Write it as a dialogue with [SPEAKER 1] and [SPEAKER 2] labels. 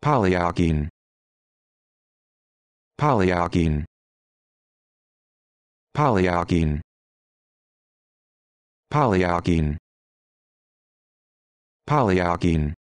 [SPEAKER 1] Polyalkene. Polyalkene. Polyalkene. Polyalkene. Polyalkene.